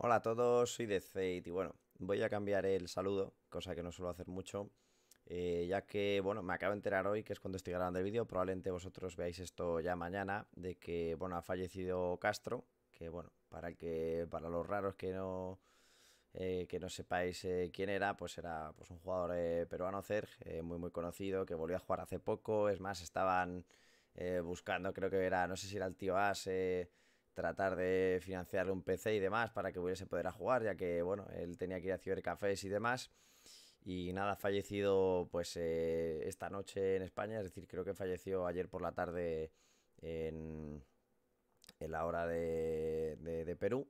Hola a todos, soy de y bueno, voy a cambiar el saludo, cosa que no suelo hacer mucho, eh, ya que, bueno, me acabo de enterar hoy, que es cuando estoy grabando el vídeo, probablemente vosotros veáis esto ya mañana, de que, bueno, ha fallecido Castro, que bueno, para, que, para los raros que no... Eh, que no sepáis eh, quién era, pues era pues, un jugador peruano, Cerg, muy muy conocido, que volvió a jugar hace poco. Es más, estaban buscando, creo que era, no sé si era el tío As, tratar de financiarle un PC y demás para que hubiese poder a jugar, ya que, bueno, él tenía que ir a cibercafés y demás. Y nada, fallecido pues eh, esta noche en España, es decir, creo que falleció ayer por la tarde en, la hora de, Perú.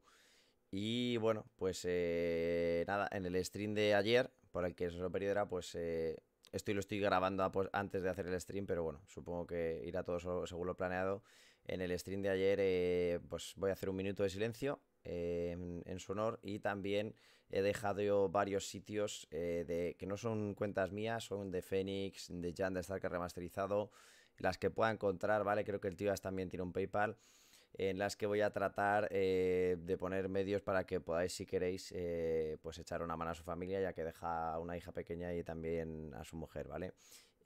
Y bueno, pues eh, nada, en el stream de ayer, por el que se lo perdiera, pues eh, estoy lo estoy grabando pues, antes de hacer el stream, pero bueno, supongo que irá todo según lo planeado. En el stream de ayer, eh, pues voy a hacer un minuto de silencio eh, en, su honor y también he dejado varios sitios eh, de, que no son cuentas mías, son de Phoenix, de Jan de Stark remasterizado, las que pueda encontrar, ¿vale? Creo que el tío también tiene un PayPal en las que voy a tratar de poner medios para que podáis, si queréis, pues echar una mano a su familia, ya que deja una hija pequeña y también a su mujer, ¿vale?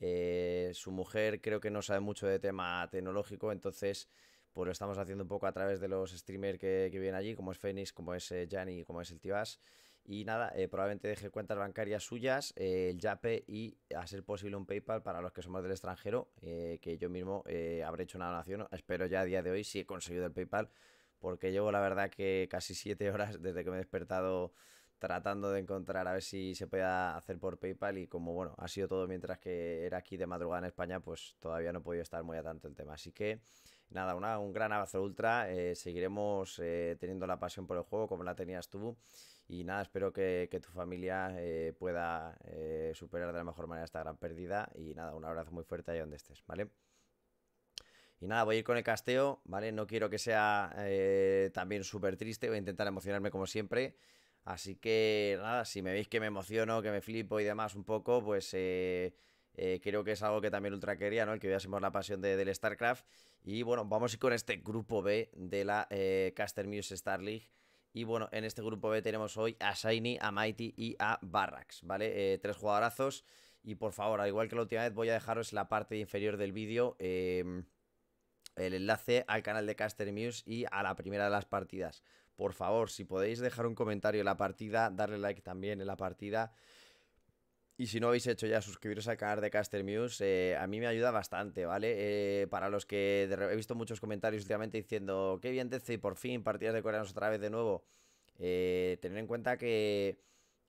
Eh, su mujer creo que no sabe mucho de tema tecnológico, entonces pues lo estamos haciendo un poco a través de los streamers que, vienen allí, como es Phoenix, como es Jani, eh, como es el Tibas. Y nada, eh, probablemente deje cuentas bancarias suyas, el YAPE y, a ser posible, un PayPal para los que somos del extranjero, que yo mismo habré hecho una donación. Espero ya a día de hoy si he conseguido el PayPal, porque llevo la verdad que casi siete horas desde que me he despertado tratando de encontrar a ver si se podía hacer por PayPal y como bueno, ha sido todo mientras que era aquí de madrugada en España, pues todavía no he podido estar muy a tanto el tema. Así que nada, un gran abrazo ultra, eh, seguiremos eh, teniendo la pasión por el juego como la tenías tú y nada, espero que, tu familia eh, pueda superar de la mejor manera esta gran pérdida y nada, un abrazo muy fuerte ahí donde estés, ¿vale? Y nada, voy a ir con el casteo, ¿vale? No quiero que sea también súper triste, voy a intentar emocionarme como siempre. Así que nada, si me veis que me emociono, que me flipo y demás un poco, pues eh, eh, creo que es algo que también Ultra quería, ¿no? El que veásemos la pasión de, del StarCraft. Y bueno, vamos a ir con este grupo B de la eh, Caster Muse Star League. Y bueno, en este grupo B tenemos hoy a Shiny, a Mighty y a Barrax, ¿vale? tres jugadorazos. Y por favor, al igual que la última vez, voy a dejaros en la parte inferior del vídeo em, el enlace al canal de Caster Muse y a la primera de las partidas. Por favor, si podéis dejar un comentario en la partida, darle like también en la partida. Y si no habéis hecho ya, suscribiros al canal de Caster News, eh, a mí me ayuda bastante, ¿vale? Eh, para los que he visto muchos comentarios últimamente diciendo, qué bien y por fin, partidas de coreanos otra vez de nuevo. Eh, tener en cuenta que,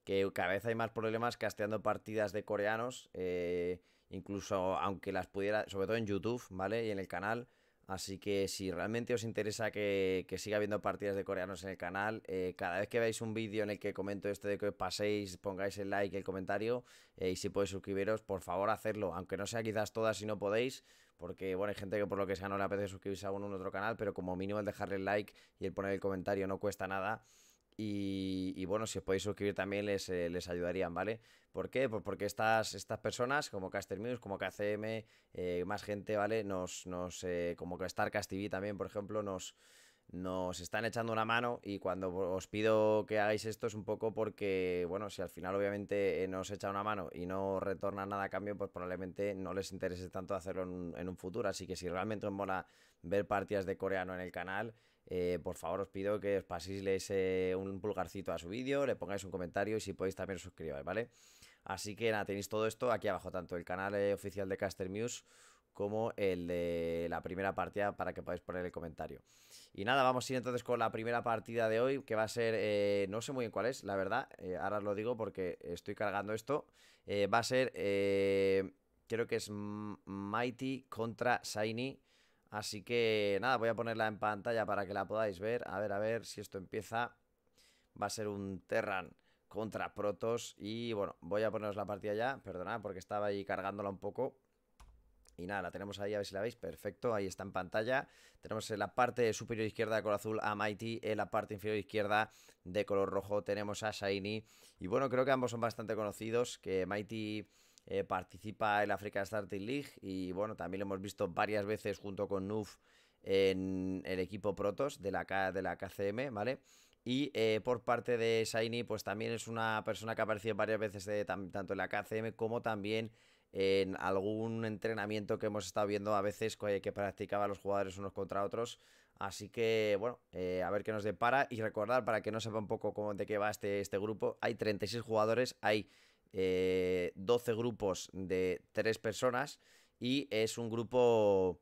que, cada vez hay más problemas casteando partidas de coreanos, eh, incluso aunque las pudiera, sobre todo en YouTube, ¿vale? Y en el canal. Así que si realmente os interesa que, siga habiendo partidas de coreanos en el canal, eh, cada vez que veáis un vídeo en el que comento esto de que paséis, pongáis el like, el comentario eh, y si podéis suscribiros, por favor hacerlo, aunque no sea quizás todas si no podéis, porque bueno, hay gente que por lo que sea no le apetece suscribirse a uno en otro canal, pero como mínimo el dejarle el like y el poner el comentario no cuesta nada y, bueno, si os podéis suscribir también eh, les, ayudarían, ¿vale? ¿Por qué? Pues porque estas, estas personas, como Caster Muse, como KCM, eh, más gente, ¿vale? Nos, nos eh, como que Starcast TV también, por ejemplo, nos, nos están echando una mano y cuando os pido que hagáis esto es un poco porque, bueno, si al final obviamente nos echa una mano y no retorna nada a cambio, pues probablemente no les interese tanto hacerlo en un, en un futuro. Así que si realmente os mola ver partidas de coreano en el canal, eh, por favor, os pido que os paséis eh, un pulgarcito a su vídeo, le pongáis un comentario y si podéis también os suscribáis, ¿vale? Así que nada, tenéis todo esto aquí abajo, tanto el canal eh, oficial de Caster Muse como el de la primera partida para que podáis poner el comentario. Y nada, vamos a ir entonces con la primera partida de hoy, que va a ser, no sé muy bien cuál es, la verdad, ahora os lo digo porque estoy cargando esto, va a ser, creo que es Mighty contra Shiny Así que nada, voy a ponerla en pantalla para que la podáis ver. A ver, a ver si esto empieza. Va a ser un Terran contra Protos. Y bueno, voy a poneros la partida ya. Perdonad porque estaba ahí cargándola un poco. Y nada, la tenemos ahí, a ver si la veis, perfecto, ahí está en pantalla. Tenemos en la parte superior izquierda de color azul a Mighty, en la parte inferior izquierda de color rojo tenemos a Shiny. Y bueno, creo que ambos son bastante conocidos, que Mighty eh, participa en la Africa Starting League y bueno, también lo hemos visto varias veces junto con Nuf en el equipo Protos de la, de la KCM, ¿vale? Y eh, por parte de Shiny, pues también es una persona que ha aparecido varias veces tanto en la KCM como también en algún entrenamiento que hemos estado viendo a veces que practicaba los jugadores unos contra otros. Así que, bueno, eh, a ver qué nos depara. Y recordar, para que no sepa un poco cómo, de qué va este, este grupo, hay 36 jugadores, hay eh, 12 grupos de 3 personas y es un grupo...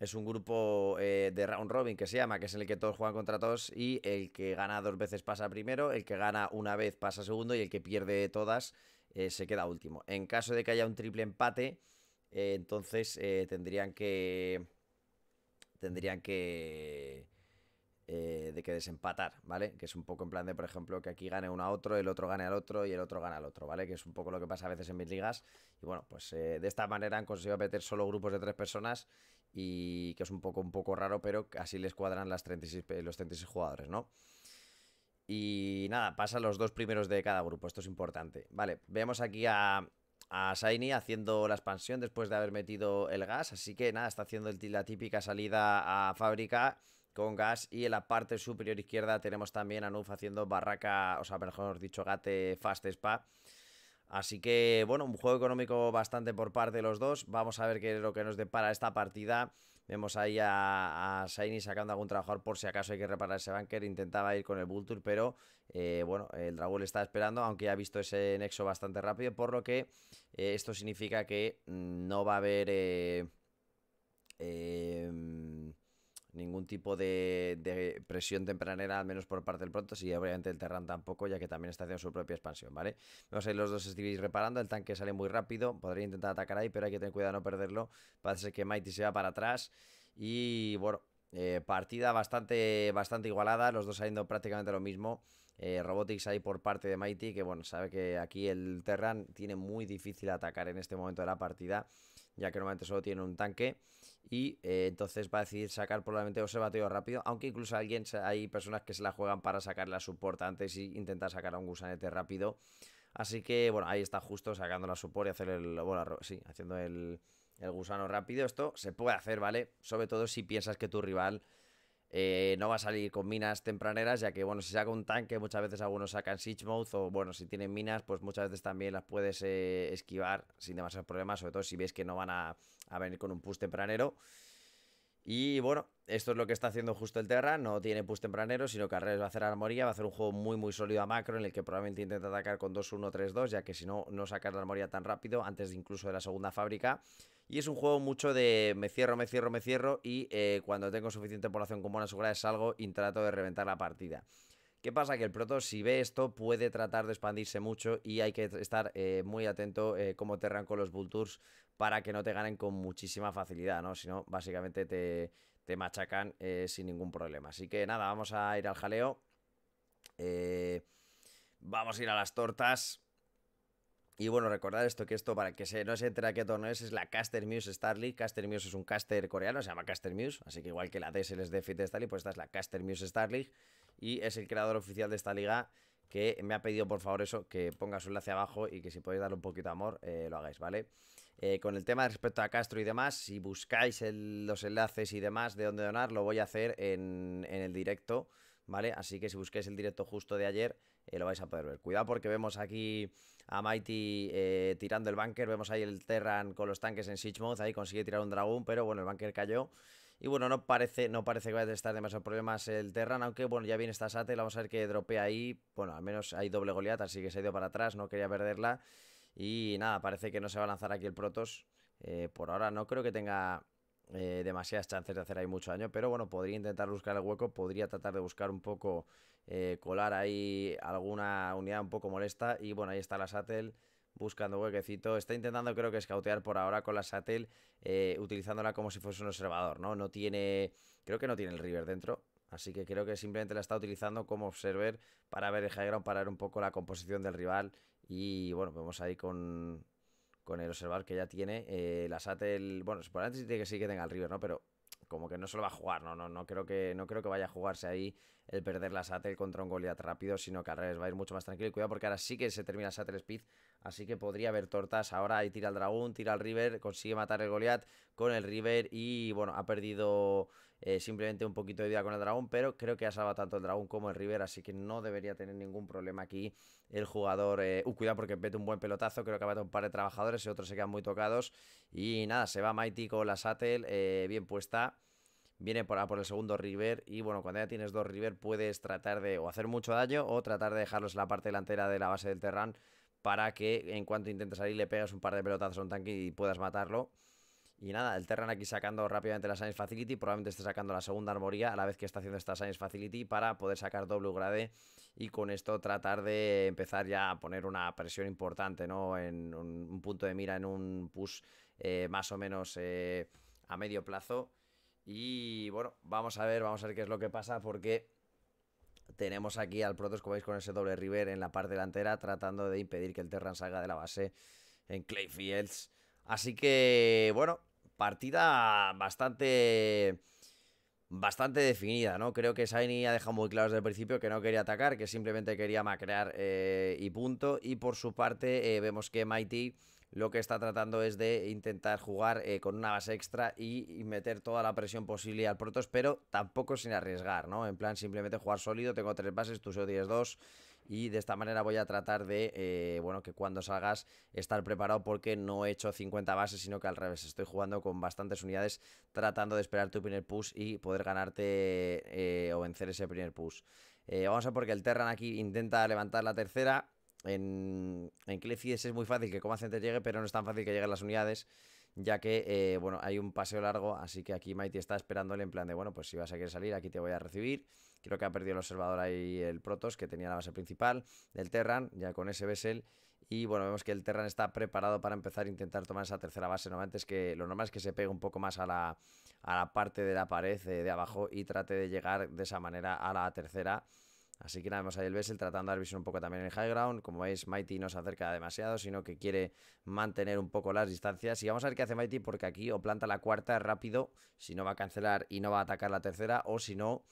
Es un grupo eh, de round robin que se llama, que es en el que todos juegan contra todos y el que gana dos veces pasa primero, el que gana una vez pasa segundo y el que pierde todas eh, se queda último. En caso de que haya un triple empate, eh, entonces tendrían que... Tendrían que... Eh, de que desempatar, ¿vale? Que es un poco en plan de, por ejemplo, que aquí gane uno a otro, el otro gane al otro y el otro gana al otro, ¿vale? Que es un poco lo que pasa a veces en mis ligas. Y bueno, pues eh, de esta manera han conseguido meter solo grupos de tres personas y que es un poco, un poco raro, pero así les cuadran las 36, los 36 jugadores, ¿no? Y nada, pasa los dos primeros de cada grupo, esto es importante. Vale, vemos aquí a, a Saini haciendo la expansión después de haber metido el gas, así que nada, está haciendo la típica salida a fábrica con gas y en la parte superior izquierda tenemos también a Nuf haciendo barraca, o sea, mejor dicho, gate fast spa. Así que, bueno, un juego económico bastante por parte de los dos. Vamos a ver qué es lo que nos depara esta partida. Vemos ahí a, a sacando algún trabajador por si acaso hay que reparar ese banker. Intentaba ir con el Vulture, pero eh, bueno, el le está esperando, aunque ha visto ese nexo bastante rápido. Por lo que eh, esto significa que mm, no va a haber... Eh, ningún tipo de, de, presión tempranera, al menos por parte del Protoss y obviamente el Terran tampoco, ya que también está haciendo su propia expansión, ¿vale? Vamos a ir los dos estuvieron reparando, el tanque sale muy rápido, podría intentar atacar ahí, pero hay que tener cuidado de no perderlo, parece que Mighty se va para atrás y bueno, eh, partida bastante, bastante igualada, los dos saliendo prácticamente lo mismo. Eh, robotics ahí por parte de Mighty, que bueno, sabe que aquí el Terran tiene muy difícil atacar en este momento de la partida, ya que normalmente solo tiene un tanque, y eh, entonces va a decidir sacar probablemente observatorio rápido, aunque incluso alguien, hay personas que se la juegan para sacar la support antes y intentar sacar a un gusanete rápido, así que bueno, ahí está justo sacando la support y hacer el, bueno, sí, haciendo el, el gusano rápido, esto se puede hacer, ¿vale? Sobre todo si piensas que tu rival eh, no va a salir con minas tempraneras, ya que, bueno, si saca un tanque, muchas veces algunos sacan Siege o bueno, si tienen minas, pues muchas veces también las puedes eh, esquivar sin demasiados problemas, sobre todo si ves que no van a, a, venir con un push tempranero. Y bueno, esto es lo que está haciendo justo el Terra, no tiene push tempranero, sino que al revés va a hacer armoría, va a hacer un juego muy muy sólido a macro en el que probablemente intenta atacar con 2-1-3-2, ya que si no, no sacas la armoría tan rápido, antes incluso de la segunda fábrica, y es un juego mucho de me cierro, me cierro, me cierro y eh, cuando tengo suficiente población con buenas es salgo y trato de reventar la partida. ¿Qué pasa? Que el proto, si ve esto, puede tratar de expandirse mucho y hay que estar eh, muy atento eh, cómo te arranco los Vultures para que no te ganen con muchísima facilidad, ¿no? Si no, básicamente te, machacan sin ningún problema. Así que nada, vamos a ir al jaleo. vamos a ir a las tortas. Y bueno, recordar esto, que esto, para que se, no se entere qué torneo es, es la Caster Muse Star League. Caster Muse es un caster coreano, se llama Caster Muse, así que igual que la DSL es de Star League, pues esta es la Caster Muse Star League. Y es el creador oficial de esta liga que me ha pedido por favor eso, que ponga su enlace abajo y que si podéis darle un poquito de amor, eh, lo hagáis, ¿vale? Eh, con el tema respecto a Castro y demás, si buscáis los enlaces y demás de dónde donar, lo voy a hacer en, el directo, ¿vale? Así que si buscáis el directo justo de ayer, eh, lo vais a poder ver. Cuidado porque vemos aquí a Mighty eh, tirando el bunker. Vemos ahí el Terran con los tanques en Siege Ahí consigue tirar un dragón, pero bueno, el bunker cayó. Y bueno, no parece, no parece que vaya a estar demasiados problemas el Terran, aunque bueno, ya viene esta Satel, vamos a ver que dropea ahí. Bueno, al menos hay doble goleada, así que se ha ido para atrás, no quería perderla. Y nada, parece que no se va a lanzar aquí el Protos. Eh, por ahora no creo que tenga eh, demasiadas chances de hacer ahí mucho daño, pero bueno, podría intentar buscar el hueco, podría tratar de buscar un poco eh, colar ahí alguna unidad un poco molesta. Y bueno, ahí está la Sattel buscando huequecito. Está intentando, creo que, escautear por ahora con la Sattel, eh, utilizándola como si fuese un observador, ¿no? No tiene, creo que no tiene el River dentro. Así que creo que simplemente la está utilizando como observer para ver el high ground, para ver un poco la composición del rival. Y bueno, vemos ahí con, con el observador que ya tiene. Eh, la Sattel, bueno, por antes que sí que tenga el River, ¿no? Pero como que no se lo va a jugar, no, no, no creo que, no creo que vaya a jugarse ahí el perder la Sattel contra un Goliath rápido, sino que a revés va a ir mucho más tranquilo. cuidado porque ahora sí que se termina Sattel Speed, así que podría haber tortas. Ahora ahí tira el dragón, tira el River, consigue matar el Goliath con el River y bueno, ha perdido eh, simplemente un poquito de vida con el dragón, pero creo que ha salvado tanto el dragón como el River, así que no debería tener ningún problema aquí el jugador. Eh, uh, cuidado porque vete un buen pelotazo, creo que ha matado un par de trabajadores y otros se quedan muy tocados. Y nada, se va Mighty con la Sattel, eh, bien puesta. Viene por, por el segundo River y bueno, cuando ya tienes dos River puedes tratar de o hacer mucho daño o tratar de dejarlos en la parte delantera de la base del Terran para que en cuanto intentes salir le pegas un par de pelotazos a un tanque y puedas matarlo. Y nada, el Terran aquí sacando rápidamente la Science Facility, probablemente esté sacando la segunda armoría a la vez que está haciendo esta Science Facility para poder sacar doble grade y con esto tratar de empezar ya a poner una presión importante, ¿no? En un, punto de mira, en un push eh, más o menos eh, a medio plazo. Y bueno, vamos a ver, vamos a ver qué es lo que pasa porque tenemos aquí al Protoss, como veis, con ese doble river en la parte delantera tratando de impedir que el Terran salga de la base en Clayfields. Así que, bueno, partida bastante bastante definida, ¿no? Creo que Saini ha dejado muy claro desde el principio que no quería atacar, que simplemente quería macrear eh, y punto. Y por su parte, eh, vemos que Mighty lo que está tratando es de intentar jugar eh, con una base extra y, meter toda la presión posible al Protoss, pero tampoco sin arriesgar, ¿no? En plan, simplemente jugar sólido, tengo tres bases, tú solo tienes dos y de esta manera voy a tratar de, eh, bueno, que cuando salgas estar preparado porque no he hecho 50 bases, sino que al revés, estoy jugando con bastantes unidades tratando de esperar tu primer push y poder ganarte eh, o vencer ese primer push. Eh, vamos a ver porque el Terran aquí intenta levantar la tercera. En, en es muy fácil que Coma llegue, pero no es tan fácil que lleguen las unidades ya que, bueno, hay un paseo largo, así que aquí Mighty está esperándole en plan de, bueno, pues si vas a querer salir, aquí te voy a recibir. Creo que ha perdido el observador ahí el Protos que tenía la base principal del Terran, ya con ese Bessel. Y bueno, vemos que el Terran está preparado para empezar a intentar tomar esa tercera base. Normalmente es que lo normal es que se pegue un poco más a la, a la parte de la pared eh, de, abajo y trate de llegar de esa manera a la tercera. Así que nada, vemos ahí el Bessel tratando de dar visión un poco también en el high ground. Como veis, Mighty no se acerca demasiado, sino que quiere mantener un poco las distancias. Y vamos a ver qué hace Mighty, porque aquí o planta la cuarta rápido, si no va a cancelar y no va a atacar la tercera, o si no,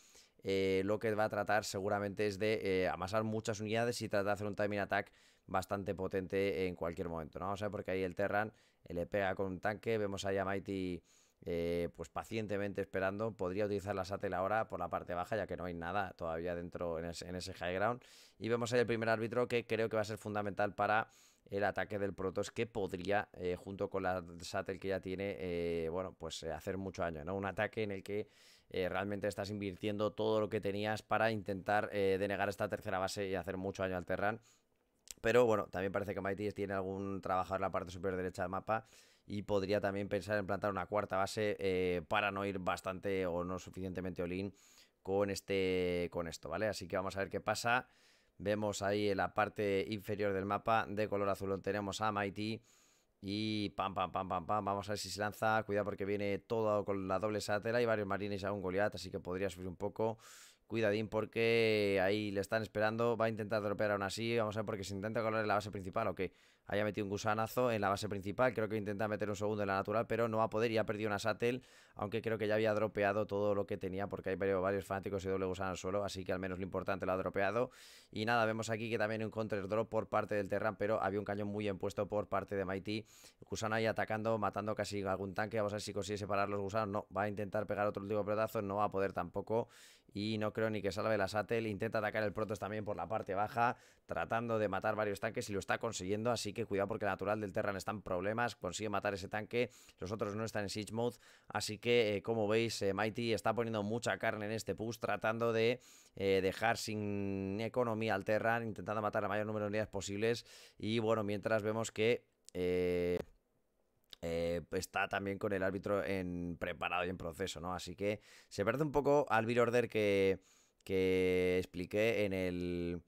eh, lo que va a tratar seguramente es de eh, amasar muchas unidades y tratar de hacer un timing attack bastante potente en cualquier momento, ¿no? a ver porque ahí el Terran eh, le pega con un tanque, vemos ahí a Mighty pues pacientemente esperando, podría utilizar la Satel ahora por la parte baja ya que no hay nada todavía dentro en ese, high ground y vemos ahí el primer árbitro que creo que va a ser fundamental para el ataque del Protoss que podría, junto con la Sattel que ya tiene, bueno, pues hacer mucho daño, ¿no? Un ataque en el que eh, realmente estás invirtiendo todo lo que tenías para intentar eh, denegar esta tercera base y hacer mucho daño al Terran. Pero bueno, también parece que Mighty tiene algún trabajador en la parte superior derecha del mapa y podría también pensar en plantar una cuarta base eh, para no ir bastante o no suficientemente all con, este, con esto, ¿vale? Así que vamos a ver qué pasa. Vemos ahí en la parte inferior del mapa de color azul tenemos a Mighty y pam, pam, pam, pam, pam. Vamos a ver si se lanza. Cuidado porque viene todo con la doble sátela y varios marines y un Goliath. Así que podría subir un poco. Cuidadín porque ahí le están esperando. Va a intentar dropear aún así. Vamos a ver porque se intenta colar en la base principal o haya metido un gusanazo en la base principal. Creo que intenta meter un segundo en la natural, pero no va a poder y ha perdido una Satel, aunque creo que ya había dropeado todo lo que tenía porque hay varios fanáticos y doble gusano al suelo, así que al menos lo importante lo ha dropeado. Y nada, vemos aquí que también un counter drop por parte del Terran, pero había un cañón muy impuesto por parte de Mighty. Gusano ahí atacando, matando casi algún tanque, vamos a ver si consigue separar los gusanos. No, va a intentar pegar otro último pelotazo, no va a poder tampoco y no creo ni que salve la Satel. Intenta atacar el protos también por la parte baja, tratando de matar varios tanques y lo está consiguiendo, así que cuidado porque el natural del Terran está en problemas, consigue matar ese tanque, los otros no están en Siege Mode, así que eh, como veis eh, Mighty está poniendo mucha carne en este push, tratando de eh, dejar sin economía al Terran, intentando matar el mayor número de unidades posibles y bueno, mientras vemos que... Eh, está también con el árbitro en preparado y en proceso, ¿no? Así que se parece un poco al Bill Order que, que expliqué en el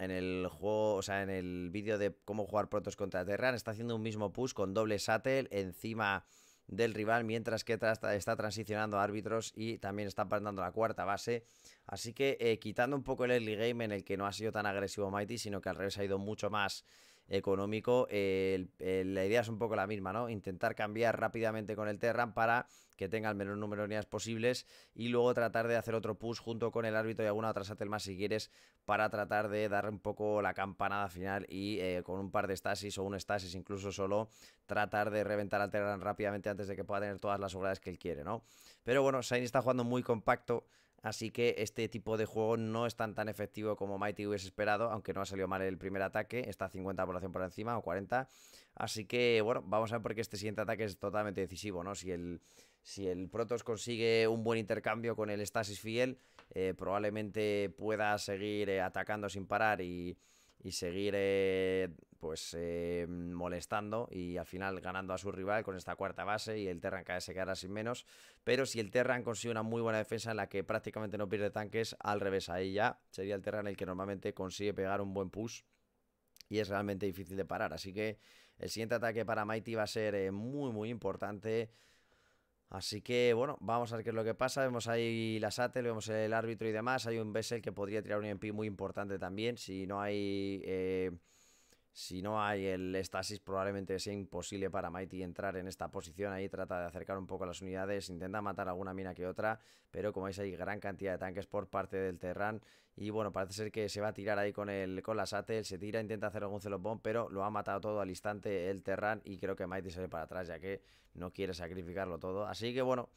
en el juego, o sea, en el vídeo de cómo jugar protos contra Terran, está haciendo un mismo push con doble sattel encima del rival, mientras que está transicionando a árbitros y también está plantando la cuarta base. Así que eh, quitando un poco el early game en el que no ha sido tan agresivo Mighty, sino que al revés ha ido mucho más económico, la idea es un poco la misma, ¿no? Intentar cambiar rápidamente con el Terran para que tenga el menor número de unidades posibles y luego tratar de hacer otro push junto con el árbitro y alguna otra satélite más si quieres para tratar de dar un poco la campanada final y eh, con un par de stasis o un stasis incluso solo tratar de reventar al Terran rápidamente antes de que pueda tener todas las obras que él quiere, ¿no? Pero bueno, Sain está jugando muy compacto Así que este tipo de juego no es tan, tan efectivo como Mighty hubiese esperado, aunque no ha salido mal el primer ataque, está 50 población por encima o 40. Así que, bueno, vamos a ver porque este siguiente ataque es totalmente decisivo, ¿no? Si el, si el Protoss consigue un buen intercambio con el Stasis Fiel, eh, probablemente pueda seguir eh, atacando sin parar y y seguir eh, pues eh, molestando y al final ganando a su rival con esta cuarta base y el Terran cada vez se quedará sin menos. Pero si el Terran consigue una muy buena defensa en la que prácticamente no pierde tanques, al revés, ahí ya sería el Terran el que normalmente consigue pegar un buen push y es realmente difícil de parar. Así que el siguiente ataque para Mighty va a ser eh, muy muy importante. Así que bueno, vamos a ver qué es lo que pasa. Vemos ahí la sat, vemos el árbitro y demás. Hay un Bessel que podría tirar un e MP muy importante también. Si no hay eh, si no hay el estasis, probablemente sea imposible para Mighty entrar en esta posición. Ahí trata de acercar un poco las unidades, intenta matar alguna mina que otra, pero como veis hay gran cantidad de tanques por parte del Terran. Y bueno, parece ser que se va a tirar ahí con, el, con la Satel, se tira, intenta hacer algún Celobon, pero lo ha matado todo al instante el Terran y creo que Mighty se ve para atrás ya que no quiere sacrificarlo todo. Así que bueno,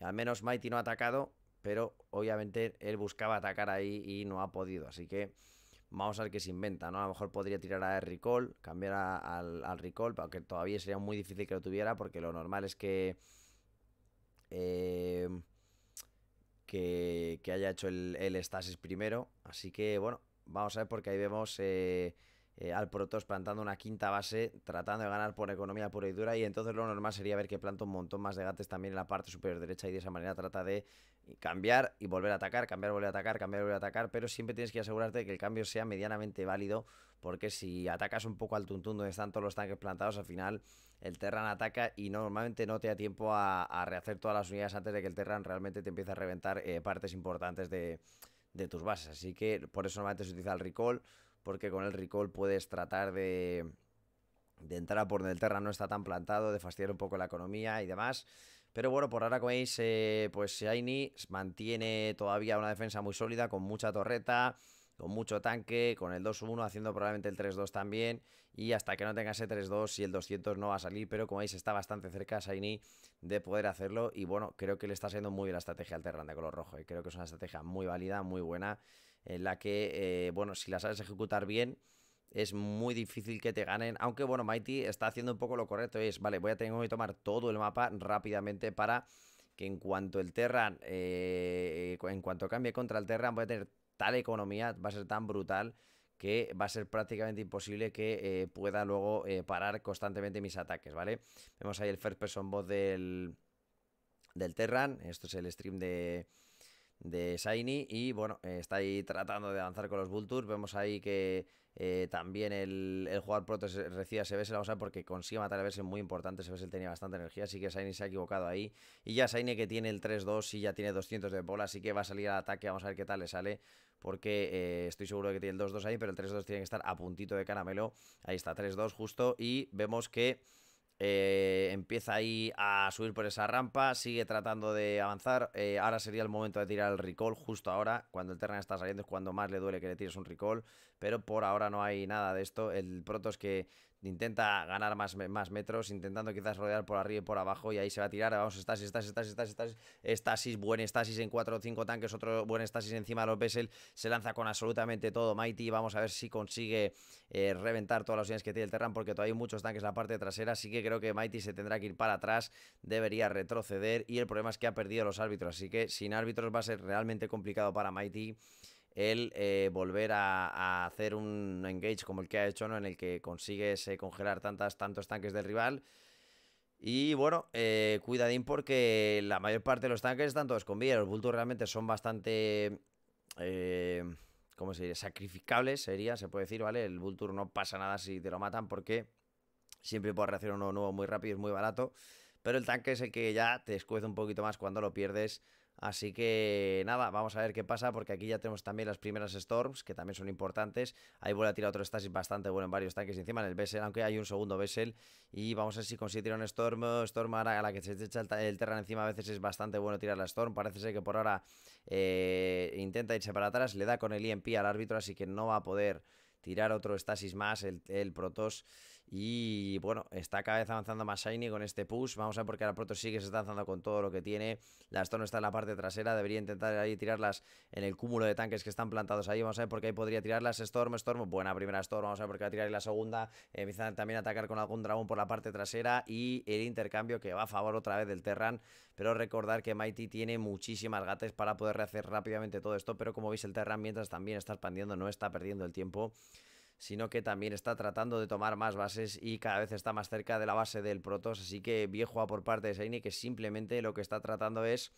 al menos Mighty no ha atacado, pero obviamente él buscaba atacar ahí y no ha podido. Así que vamos a ver qué se inventa, ¿no? A lo mejor podría tirar a Recall, cambiar a, al, Recall, aunque todavía sería muy difícil que lo tuviera, porque lo normal es que. Eh, que, que, haya hecho el, el, Stasis primero. Así que, bueno, vamos a ver, porque ahí vemos. Eh, eh, al Protoss plantando una quinta base, tratando de ganar por economía pura y dura. Y entonces lo normal sería ver que planta un montón más de gates también en la parte superior derecha y de esa manera trata de cambiar y volver a atacar, cambiar, volver a atacar, cambiar, volver a atacar, pero siempre tienes que asegurarte de que el cambio sea medianamente válido, porque si atacas un poco al tuntún donde están todos los tanques plantados, al final el Terran ataca y normalmente no te da tiempo a, rehacer todas las unidades antes de que el Terran realmente te empiece a reventar eh, partes importantes de, tus bases. Así que por eso normalmente se utiliza el recall, porque con el recall puedes tratar de entrar a por donde el Terran no está tan plantado, de fastidiar un poco la economía y demás. Pero bueno, por ahora como veis, eh, pues mantiene todavía una defensa muy sólida con mucha torreta con mucho tanque, con el 2-1, haciendo probablemente el 3-2 también. Y hasta que no tenga ese 3-2 y el 200 no va a salir, pero como veis está bastante cerca Saini de poder hacerlo. Y bueno, creo que le está saliendo muy bien la estrategia de color rojo. Y eh. creo que es una estrategia muy válida, muy buena, en la que, eh, bueno, si la sabes ejecutar bien es muy difícil que te ganen. Aunque bueno, Mighty está haciendo un poco lo correcto. Es, vale, voy a tener que tomar todo el mapa rápidamente para que en cuanto el Terran, eh, en cuanto cambie contra el Terran, voy a tener tal economía, va a ser tan brutal que va a ser prácticamente imposible que eh, pueda luego eh, parar constantemente mis ataques, ¿vale? Vemos ahí el first person bot del, del Terran, esto es el stream de, de Shiny y bueno, está ahí tratando de avanzar con los Vultures, vemos ahí que eh, también el, el jugador recibe a Sebesel, vamos a ver porque consigue matar a Sebesel, muy importante. Sebesel tenía bastante energía, así que Saini se ha equivocado ahí. Y ya Saini que tiene el 3-2 y ya tiene 200 de bola, así que va a salir al ataque. Vamos a ver qué tal le sale, porque eh, estoy seguro de que tiene el 2-2 ahí, pero el 3-2 tiene que estar a puntito de caramelo. Ahí está, 3-2 justo. Y vemos que eh, empieza ahí a subir por esa rampa, sigue tratando de avanzar. Eh, ahora sería el momento de tirar el recall, justo ahora, cuando el Terran está saliendo, es cuando más le duele que le tires un recall. Pero por ahora no hay nada de esto. El es que Intenta ganar más, más metros, intentando quizás rodear por arriba y por abajo. Y ahí se va a tirar. Vamos, estasis, estasis, estasis, estasis. Estasis, buen estasis en 4 o 5 tanques. Otro buen estasis encima de los Bessel. Se lanza con absolutamente todo Mighty. Vamos a ver si consigue eh, reventar todas las unidades que tiene el Terran. Porque todavía hay muchos tanques en la parte trasera. Así que creo que Mighty se tendrá que ir para atrás. Debería retroceder. Y el problema es que ha perdido los árbitros. Así que sin árbitros va a ser realmente complicado para Mighty el eh, volver a, hacer un engage como el que ha hecho, ¿no? En el que consigues eh, congelar tantas, tantos tanques del rival. Y bueno, eh, cuidadín porque la mayor parte de los tanques están todos con vida. Los bultos realmente son bastante... ¿Cómo se diría? Sacrificables sería, se puede decir, ¿vale? El Vulture no pasa nada si te lo matan porque siempre puedes reaccionar uno nuevo muy rápido, y es muy barato. Pero el tanque es el que ya te escuece un poquito más cuando lo pierdes Así que nada, vamos a ver qué pasa porque aquí ya tenemos también las primeras Storms que también son importantes. Ahí vuelve a tirar otro Stasis bastante bueno en varios tanques encima en el Vessel, aunque hay un segundo Vessel. Y vamos a ver si consigue tirar un Storm. Storm a la que se echa el, Terran encima a veces es bastante bueno tirar la Storm. Parece ser que por ahora eh, intenta irse para atrás, le da con el EMP al árbitro, así que no va a poder tirar otro Stasis más el, el Protoss. Y bueno, está cada vez avanzando más Shiny con este push. Vamos a ver porque ahora Proto sigue se está avanzando con todo lo que tiene. La Storm está en la parte trasera. Debería intentar ahí tirarlas en el cúmulo de tanques que están plantados ahí. Vamos a ver por qué ahí podría tirarlas. Storm, Storm. Buena primera Storm. Vamos a ver por qué va a tirar la segunda. Empiezan también a atacar con algún dragón por la parte trasera. Y el intercambio que va a favor otra vez del Terran. Pero recordar que Mighty tiene muchísimas gates para poder rehacer rápidamente todo esto. Pero como veis, el Terran mientras también está expandiendo, no está perdiendo el tiempo sino que también está tratando de tomar más bases y cada vez está más cerca de la base del Protoss. Así que viejo a por parte de Saini, que simplemente lo que está tratando es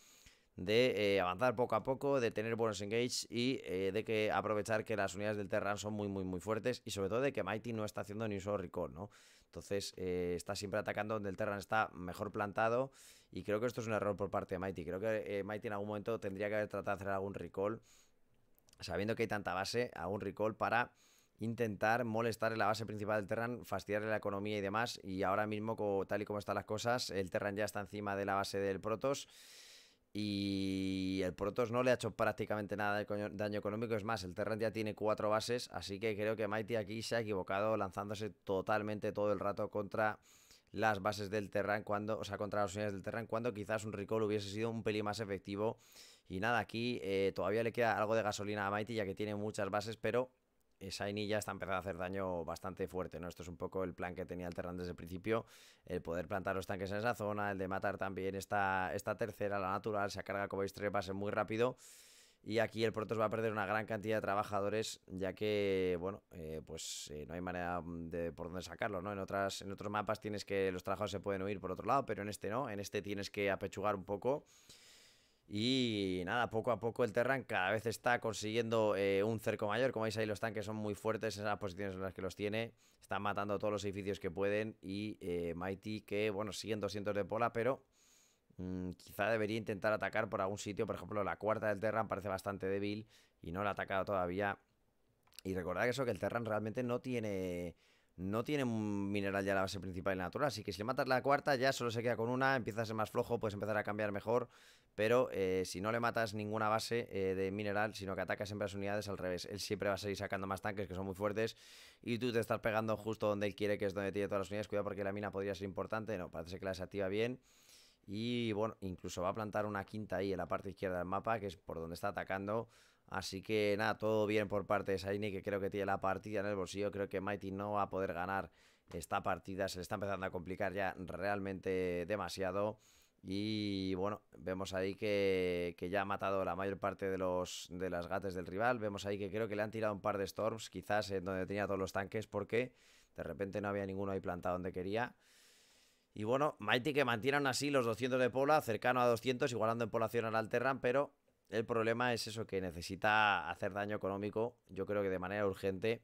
de eh, avanzar poco a poco, de tener buenos engage y eh, de que aprovechar que las unidades del Terran son muy, muy, muy fuertes y sobre todo de que Mighty no está haciendo ni un solo recall, ¿no? Entonces eh, está siempre atacando donde el Terran está mejor plantado y creo que esto es un error por parte de Mighty. Creo que Mighty en algún momento tendría que haber tratado de hacer algún recall, sabiendo que hay tanta base, algún recall para intentar molestar en la base principal del Terran, fastidiarle la economía y demás. Y ahora mismo, tal y como están las cosas, el Terran ya está encima de la base del Protoss. Y el Protoss no le ha hecho prácticamente nada de daño económico. Es más, el Terran ya tiene cuatro bases. Así que creo que Mighty aquí se ha equivocado lanzándose totalmente todo el rato contra las bases del Terran cuando, o sea, contra las unidades del Terran, cuando quizás un recall hubiese sido un peli más efectivo. Y nada, aquí eh, todavía le queda algo de gasolina a Mighty, ya que tiene muchas bases, pero Shiny ya está empezando a hacer daño bastante fuerte, ¿no? Esto es un poco el plan que tenía el Terran desde el principio, el poder plantar los tanques en esa zona, el de matar también esta, esta tercera, la natural, se carga como veis tres bases muy rápido. Y aquí el Protoss va a perder una gran cantidad de trabajadores, ya que, bueno, eh, pues eh, no hay manera de por dónde sacarlo, ¿no? En, otras, en otros mapas tienes que los trabajadores se pueden huir por otro lado, pero en este no, en este tienes que apechugar un poco y nada, poco a poco el Terran cada vez está consiguiendo eh, un cerco mayor. Como veis ahí los tanques son muy fuertes en las posiciones en las que los tiene. Están matando todos los edificios que pueden. Y eh, Mighty que, bueno, siguen 200 de pola, pero mm, quizá debería intentar atacar por algún sitio. Por ejemplo, la cuarta del Terran parece bastante débil y no la ha atacado todavía. Y recordad que eso, que el Terran realmente no tiene... No tiene un mineral ya la base principal en la natural, así que si le matas la cuarta ya solo se queda con una, empieza a ser más flojo, puedes empezar a cambiar mejor pero eh, si no le matas ninguna base eh, de mineral, sino que atacas siempre las unidades al revés. Él siempre va a seguir sacando más tanques que son muy fuertes y tú te estás pegando justo donde él quiere, que es donde tiene todas las unidades. Cuidado porque la mina podría ser importante, no, parece que la desactiva bien. Y bueno, incluso va a plantar una quinta ahí en la parte izquierda del mapa, que es por donde está atacando. Así que nada, todo bien por parte de Saini, que creo que tiene la partida en el bolsillo. Creo que Mighty no va a poder ganar esta partida. Se le está empezando a complicar ya realmente demasiado. Y bueno, vemos ahí que, ya ha matado la mayor parte de, los, de las gates del rival. Vemos ahí que creo que le han tirado un par de storms, quizás en donde tenía todos los tanques, porque de repente no había ninguno ahí plantado donde quería. Y bueno, Mighty que mantienen así los 200 de pola, cercano a 200, igualando en población al Alterran, pero el problema es eso, que necesita hacer daño económico, yo creo que de manera urgente,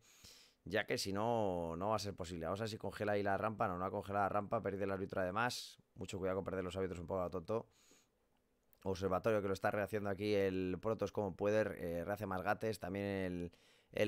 ya que si no, no va a ser posible. Vamos a ver si congela ahí la rampa, no, no ha congelado la rampa, pierde el árbitro además, mucho cuidado con perder los hábitos un poco a Toto. Observatorio que lo está rehaciendo aquí el Protos como puede, eh, rehace más gates. También el,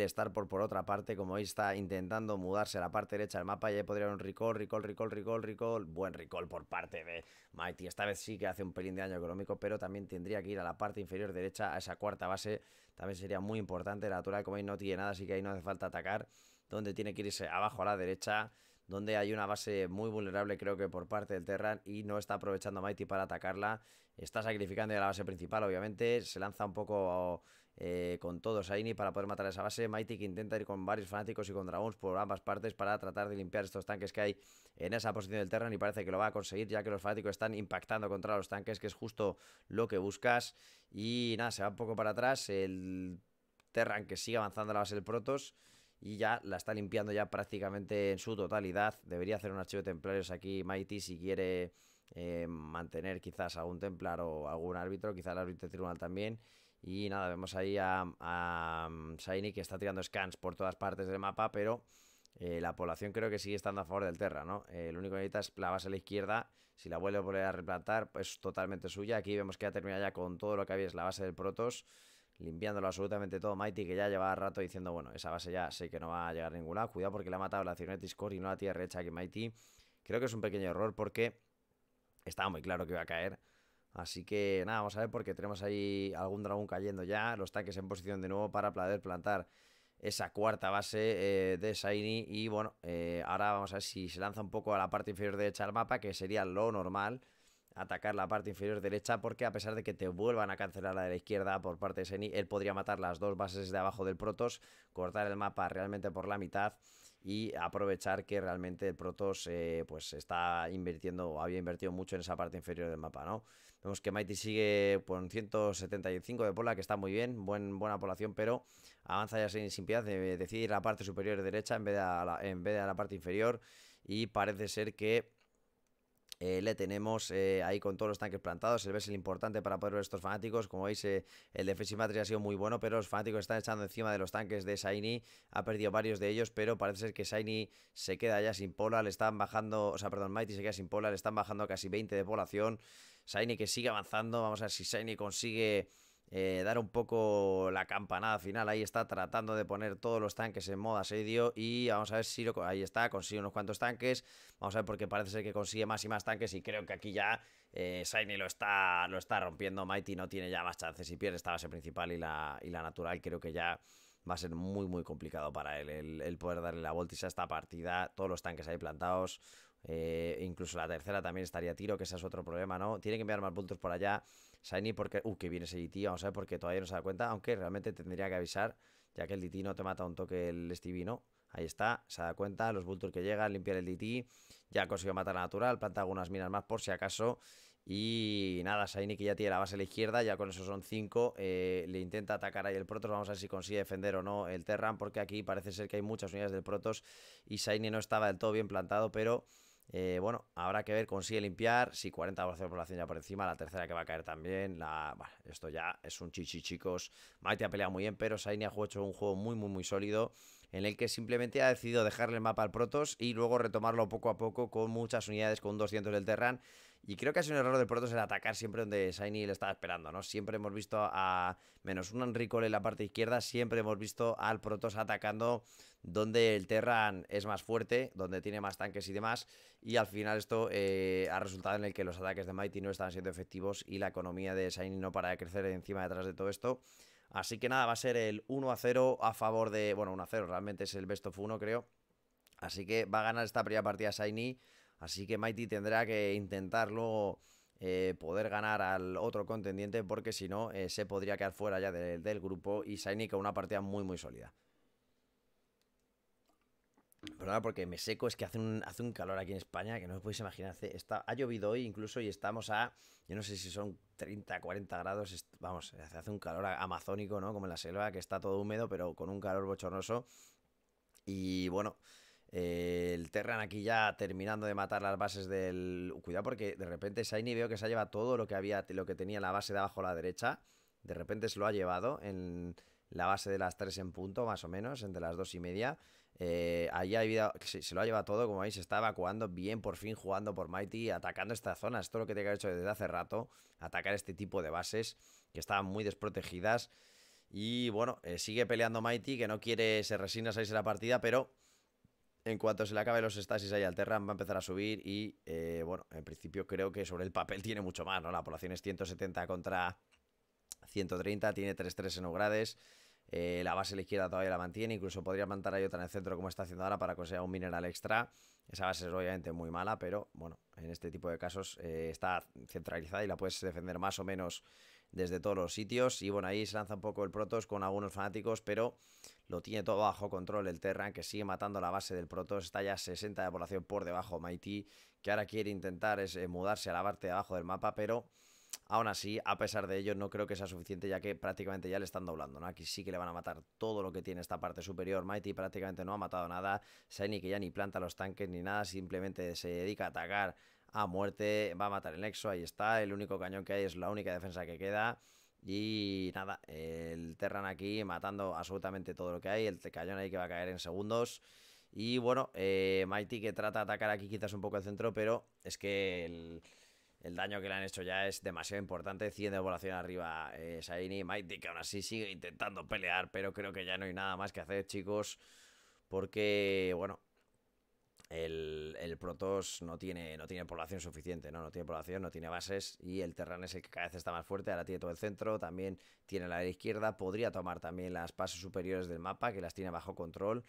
el Starport por otra parte, como ahí está intentando mudarse a la parte derecha del mapa, ya podría haber un recall, recall, recall, recall, recall, buen recall por parte de Mighty, esta vez sí que hace un pelín de daño económico, pero también tendría que ir a la parte inferior derecha, a esa cuarta base, también sería muy importante, la natural como ahí no tiene nada, así que ahí no hace falta atacar, donde tiene que irse abajo a la derecha, donde hay una base muy vulnerable creo que por parte del Terran y no está aprovechando a Mighty para atacarla. Está sacrificando ya la base principal, obviamente. Se lanza un poco eh, con con a Saini para poder matar a esa base. Mighty que intenta ir con varios fanáticos y con dragones por ambas partes para tratar de limpiar estos tanques que hay en esa posición del Terran y parece que lo va a conseguir ya que los fanáticos están impactando contra los tanques, que es justo lo que buscas. Y nada, se va un poco para atrás. El Terran que sigue avanzando a la base del Protos y ya la está limpiando ya prácticamente en su totalidad. Debería hacer un archivo de templarios aquí Mighty si quiere eh, mantener quizás algún templar o algún árbitro, quizás el árbitro de tribunal también. Y nada, vemos ahí a, a mm, Shiny que está tirando scans por todas partes del mapa, pero eh, la población creo que sigue estando a favor del Terra, ¿no? El eh, único que necesita es la base a la izquierda, si la vuelve a volver a replantar, pues totalmente suya. Aquí vemos que ha terminado ya con todo lo que había, es la base del Protos limpiándolo absolutamente todo Mighty, que ya llevaba rato diciendo, bueno, esa base ya sé que no va a llegar a ningún lado. Cuidado porque le ha matado la Cybernetic Core y no la tierra recha que Mighty. Creo que es un pequeño error porque estaba muy claro que iba a caer. Así que nada, vamos a ver porque tenemos ahí algún dragón cayendo ya. Los tanques en posición de nuevo para poder plantar esa cuarta base eh, de Shiny. Y bueno, eh, ahora vamos a ver si se lanza un poco a la parte inferior derecha del mapa, que sería lo normal atacar la parte inferior derecha porque a pesar de que te vuelvan a cancelar la de la izquierda por parte de Seni, él podría matar las dos bases de abajo del Protoss, cortar el mapa realmente por la mitad y aprovechar que realmente el Protoss eh, pues está invirtiendo o había invertido mucho en esa parte inferior del mapa, ¿no? Vemos que Mighty sigue con 175 de pola, que está muy bien, buen, buena población, pero avanza ya sin, sin piedad, eh, decide ir la parte superior derecha en vez de en vez de a la parte inferior y parece ser que eh, le tenemos eh, ahí con todos los tanques plantados. El importante para poder ver estos fanáticos. Como veis, eh, el Defensive Matrix ha sido muy bueno, pero los fanáticos están echando encima de los tanques de Shiny. Ha perdido varios de ellos, pero parece ser que Shiny se queda ya sin pola. Le están bajando, o sea, perdón, Mighty se queda sin pola. Le están bajando casi 20 de población. Shiny que sigue avanzando. Vamos a ver si Shiny consigue eh, dar un poco la campanada final. Ahí está tratando de poner todos los tanques en modo asedio y vamos a ver si lo, ahí está, consigue unos cuantos tanques. Vamos a ver porque parece ser que consigue más y más tanques y creo que aquí ya eh, Shiny lo está, lo está rompiendo. Mighty no tiene ya más chances. y pierde esta base principal y la, natural, creo que ya va a ser muy muy complicado para él el, poder darle la voltis a esta partida. Todos los tanques ahí plantados. Eh, incluso la tercera también estaría a tiro, que ese es otro problema, ¿no? Tiene que enviar más bultos por allá. Saini, porque, uh, que viene ese DT, vamos a ver, porque todavía no se da cuenta, aunque realmente tendría que avisar, ya que el DT no te mata un toque el Stevie, ¿no? Ahí está, se da cuenta, los Vultures que llegan, limpiar el DT, ya ha matar a Natural, planta algunas minas más por si acaso. Y nada, Saini que ya tiene la base a la izquierda, ya con eso son cinco, eh, le intenta atacar ahí el Protoss, vamos a ver si consigue defender o no el Terran, porque aquí parece ser que hay muchas unidades del Protoss y Saini no estaba del todo bien plantado, pero... Eh, bueno, habrá que ver, consigue limpiar. Si 40% de población ya por encima, la tercera que va a caer también. La... esto ya es un chichi, chicos. Maite ha peleado muy bien, pero Saini ha hecho un juego muy, muy, muy sólido en el que simplemente ha decidido dejarle el mapa al Protoss y luego retomarlo poco a poco con muchas unidades, con 200 del Terran. Y creo que ha sido un error del Protoss el atacar siempre donde Shiny le estaba esperando, ¿no? Siempre hemos visto a menos un Anricol en la parte izquierda, siempre hemos visto al Protoss atacando donde el Terran es más fuerte, donde tiene más tanques y demás. Y al final esto eh, ha resultado en el que los ataques de Mighty no están siendo efectivos y la economía de Shiny no para de crecer encima detrás de todo esto. Así que nada, va a ser el 1 a 0 a favor de. Bueno, 1 a 0, realmente es el best of 1, creo. Así que va a ganar esta primera partida Saini. Así que Mighty tendrá que intentarlo. Eh, poder ganar al otro contendiente porque si no eh, se podría quedar fuera ya del grupo y Saini con una partida muy muy sólida. Perdona, porque me seco, es que hace un, hace un calor aquí en España que no os podéis imaginar. ha llovido hoy incluso y estamos a, yo no sé si son 30, 40 grados, vamos, hace un calor amazónico, ¿no? Como en la selva, que está todo húmedo, pero con un calor bochornoso. Y bueno, eh, el Terran aquí ya terminando de matar las bases del... Cuidado porque de repente Shiny veo que se ha llevado todo lo que había, lo que tenía la base de abajo a la derecha. De repente se lo ha llevado en la base de las 3 en punto, más o menos, entre las 2 y media. Eh, ahí ha se, lo ha llevado todo, como veis, se está evacuando bien, por fin jugando por Mighty, atacando esta zona. Esto es lo que te que haber hecho desde hace rato, atacar este tipo de bases que estaban muy desprotegidas. Y bueno, eh, sigue peleando Mighty, que no quiere, se resigna a salirse la partida, pero en cuanto se le acabe los stasis ahí al Terran, va a empezar a subir. Y eh, bueno, en principio creo que sobre el papel tiene mucho más, ¿no? La población es 170 contra 130, tiene 3-3 en Ugrades. Eh, la base de la izquierda todavía la mantiene, incluso podría plantar ahí otra en el centro como está haciendo ahora para conseguir un mineral extra. Esa base es obviamente muy mala, pero bueno, en este tipo de casos eh, está centralizada y la puedes defender más o menos desde todos los sitios. Y bueno, ahí se lanza un poco el Protos con algunos fanáticos, pero lo tiene todo bajo control el Terran, que sigue matando la base del Protos Está ya 60 de población por debajo Mighty, que ahora quiere intentar es, eh, mudarse a la parte de abajo del mapa, pero Aún así, a pesar de ello, no creo que sea suficiente ya que prácticamente ya le están doblando, ¿no? Aquí sí que le van a matar todo lo que tiene esta parte superior. Mighty prácticamente no ha matado nada. ni que ya ni planta los tanques ni nada, simplemente se dedica a atacar a muerte. Va a matar el Nexo, ahí está. El único cañón que hay es la única defensa que queda. Y nada, el Terran aquí matando absolutamente todo lo que hay. El cañón ahí que va a caer en segundos. Y bueno, eh, Mighty que trata de atacar aquí quizás un poco el centro, pero es que el el daño que le han hecho ya es demasiado importante. 100 de población arriba eh, Saini. Mighty que aún así sigue intentando pelear, pero creo que ya no hay nada más que hacer, chicos. Porque, bueno, el, el Protoss no tiene, no tiene población suficiente, ¿no? No tiene población, no tiene bases. Y el Terran es el que cada vez está más fuerte. Ahora tiene todo el centro, también tiene la de izquierda. Podría tomar también las pases superiores del mapa, que las tiene bajo control.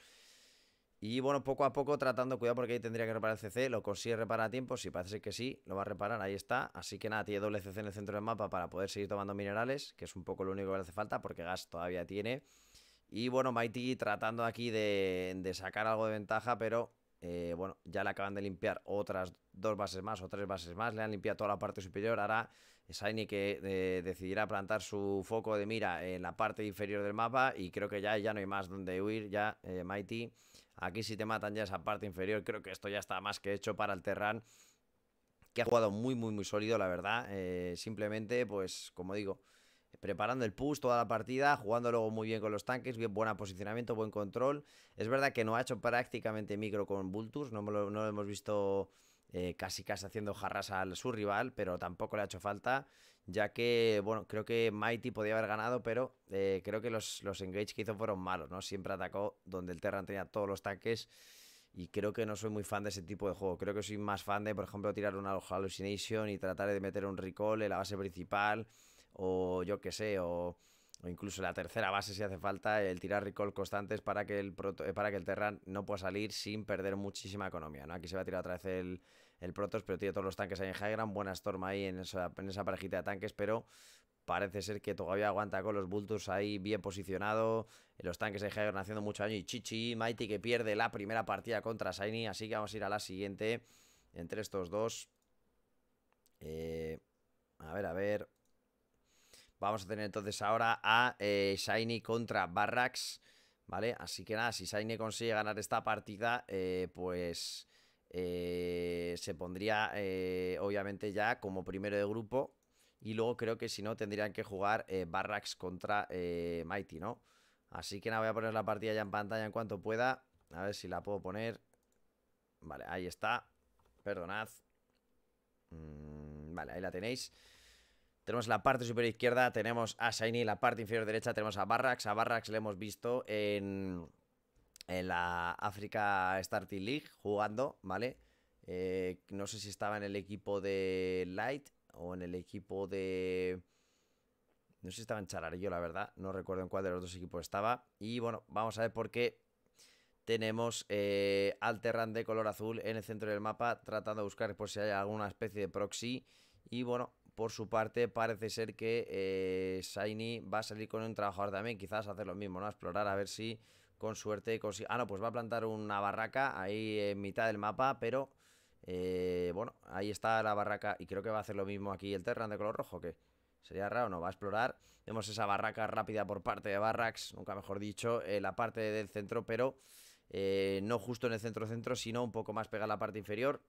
Y bueno, poco a poco tratando, cuidado porque ahí tendría que reparar el CC, lo consigue reparar a tiempo, si parece que sí, lo va a reparar, ahí está. Así que nada, tiene doble CC en el centro del mapa para poder seguir tomando minerales, que es un poco lo único que le hace falta porque gas todavía tiene. Y bueno, Mighty tratando aquí de, sacar algo de ventaja, pero eh, bueno, ya le acaban de limpiar otras dos bases más o tres bases más, le han limpiado toda la parte superior. Ahora Shiny que eh, decidirá plantar su foco de mira en la parte inferior del mapa y creo que ya, ya no hay más donde huir, ya eh, Mighty... Aquí si te matan ya esa parte inferior, creo que esto ya está más que hecho para el Terran, que ha jugado muy, muy, muy sólido, la verdad. Eh, simplemente, pues, como digo, preparando el push toda la partida, jugando luego muy bien con los tanques, bien buen posicionamiento, buen control. Es verdad que no ha hecho prácticamente micro con Vultus, no, lo, hemos visto... Eh, casi casi haciendo jarras al su rival, pero tampoco le ha hecho falta ya que, bueno, creo que Mighty podía haber ganado, pero eh, creo que los, los engage que hizo fueron malos, ¿no? Siempre atacó donde el Terran tenía todos los tanques y creo que no soy muy fan de ese tipo de juego. Creo que soy más fan de, por ejemplo, tirar una Hallucination y tratar de meter un recall en la base principal o yo qué sé, o o incluso la tercera base si hace falta, el tirar recall constantes para que el, eh, para que el Terran no pueda salir sin perder muchísima economía. ¿no? Aquí se va a tirar otra vez el, el Protoss, pero tiene todos los tanques ahí en high buena Storm ahí en esa, en esa parejita de tanques, pero parece ser que todavía aguanta con los bultos ahí bien posicionado, eh, los tanques de Highground haciendo mucho daño y Chichi, Mighty que pierde la primera partida contra Shiny, así que vamos a ir a la siguiente entre estos dos. Eh, a ver, a ver, Vamos a tener entonces ahora a eh, Shiny contra Barracks, ¿vale? Así que nada, si Shiny consigue ganar esta partida, eh, pues eh, se pondría obviamente ya como primero de grupo. Y luego creo que si no tendrían que jugar Barracks contra Mighty, ¿no? Así que nada, voy a poner la partida ya en pantalla en cuanto pueda. A ver si la puedo poner. Vale, ahí está. Perdonad. Mm, vale, ahí la tenéis. Tenemos la parte superior izquierda, tenemos a Shiny, la parte inferior derecha tenemos a Barrax. A Barrax le hemos visto en, en la Africa Starting League jugando, ¿vale? Eh, no sé si estaba en el equipo de Light o en el equipo de... No sé si estaba en Chararillo la verdad. No recuerdo en cuál de los dos equipos estaba. Y bueno, vamos a ver por qué tenemos eh, Alterran de color azul en el centro del mapa, tratando de buscar por si hay alguna especie de proxy. Y bueno, por su parte, parece ser que eh, Shiny va a salir con un trabajador también, quizás hacer lo mismo, ¿no? A explorar a ver si con suerte consigue... Ah, no, pues va a plantar una barraca ahí en mitad del mapa, pero... Eh, bueno, ahí está la barraca y creo que va a hacer lo mismo aquí el Terran de color rojo, que sería raro, ¿no? Va a explorar. Vemos esa barraca rápida por parte de Barracks, nunca mejor dicho, en la parte del centro, pero eh, no justo en el centro-centro, sino un poco más pegada a la parte inferior.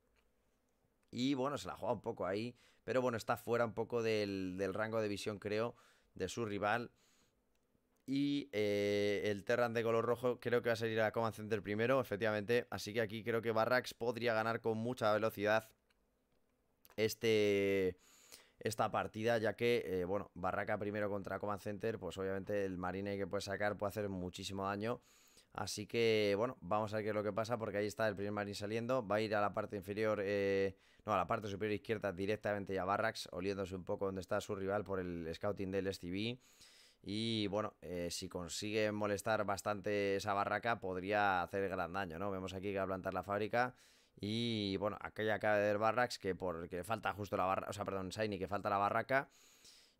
Y bueno, se la juega un poco ahí pero bueno, está fuera un poco del, rango de visión, creo, de su rival. Y eh, el Terran de color rojo creo que va a salir a Command Center primero, efectivamente. Así que aquí creo que Barrax podría ganar con mucha velocidad este, esta partida, ya que, eh, bueno, Barraca primero contra Command Center, pues obviamente el Marine que puede sacar puede hacer muchísimo daño. Así que, bueno, vamos a ver qué es lo que pasa porque ahí está el primer marín saliendo. Va a ir a la parte inferior, eh, no, a la parte superior izquierda directamente ya Barracks, oliéndose un poco donde está su rival por el scouting del STV. Y bueno, eh, si consigue molestar bastante esa barraca, podría hacer gran daño, ¿no? Vemos aquí que va a plantar la fábrica. Y bueno, aquella cabeza de Barracks que porque falta justo la barra, o sea, perdón, Shiny que falta la barraca.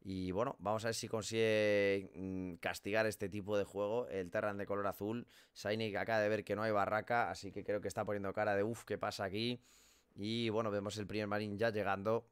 Y bueno, vamos a ver si consigue mm, castigar este tipo de juego. El Terran de color azul. Sainik acaba de ver que no hay barraca, así que creo que está poniendo cara de uff, ¿qué pasa aquí? Y bueno, vemos el primer marín ya llegando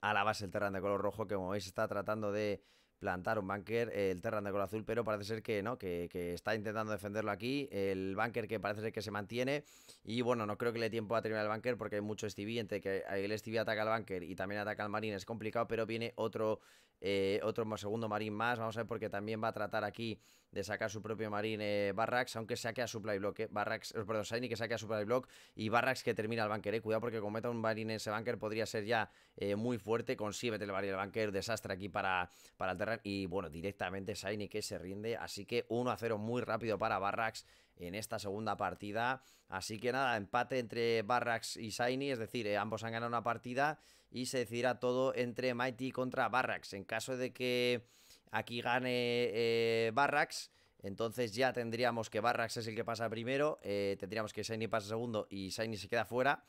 a la base el Terran de color rojo, que como veis está tratando de plantar un banker eh, el Terran de color azul, pero parece ser que no, que, está intentando defenderlo aquí, el banker que parece ser que se mantiene y bueno, no creo que le dé tiempo a terminar el banker porque hay mucho Stevie, entre que el Stevie ataca al banker y también ataca al marine es complicado, pero viene otro eh, otro segundo marín más, vamos a ver porque también va a tratar aquí de sacar su propio marín eh, Barracks, aunque saque a Supply Block, eh, Barracks, eh, perdón, Saini que saque a Supply Block y Barracks que termina el banquer, cuidado porque como meta un marín en ese banquer podría ser ya muy fuerte, consíbete el marín del el desastre aquí para, para terreno. y bueno, directamente Saini que se rinde, así que 1 a 0 muy rápido para Barracks en esta segunda partida, así que nada, empate entre Barracks y Saini, es decir, ambos han ganado una partida y se decidirá todo entre Mighty contra Barracks. En caso de que aquí gane eh, Barracks, entonces ya tendríamos que Barracks es el que pasa primero, eh, tendríamos que Shiny pasa segundo y Shiny se queda fuera.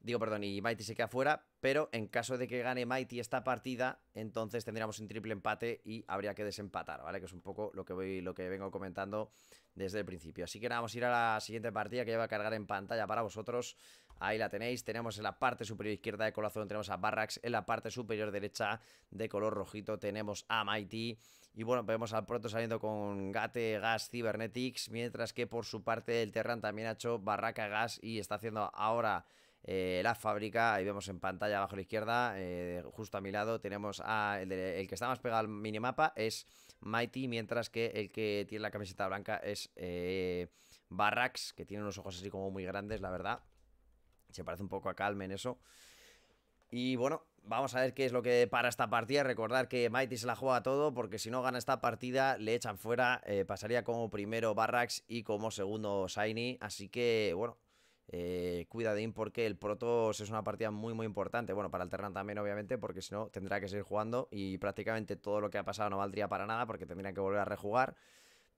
Digo, perdón, y Mighty se queda fuera, pero en caso de que gane Mighty esta partida, entonces tendríamos un triple empate y habría que desempatar, ¿vale? Que es un poco lo que, voy, lo que vengo comentando desde el principio. Así que nada, vamos a ir a la siguiente partida que ya va a cargar en pantalla para vosotros Ahí la tenéis, tenemos en la parte superior izquierda de color azul tenemos a Barracks, en la parte superior derecha de color rojito tenemos a Mighty y bueno, vemos al pronto saliendo con Gate Gas Cybernetics, mientras que por su parte el Terran también ha hecho Barraca Gas y está haciendo ahora... Eh, la fábrica, ahí vemos en pantalla abajo a la izquierda, eh, justo a mi lado tenemos a el, que está más pegado al minimapa es Mighty, mientras que el que tiene la camiseta blanca es eh, Barracks, que tiene unos ojos así como muy grandes, la verdad. Se parece un poco a Calmen en eso. Y bueno, vamos a ver qué es lo que para esta partida. Recordar que Mighty se la juega todo porque si no gana esta partida le echan fuera. Eh, pasaría como primero Barrax y como segundo Shiny. Así que bueno, eh, cuidadín porque el Protoss es una partida muy muy importante. Bueno, para el Terran también obviamente porque si no tendrá que seguir jugando y prácticamente todo lo que ha pasado no valdría para nada porque tendrían que volver a rejugar.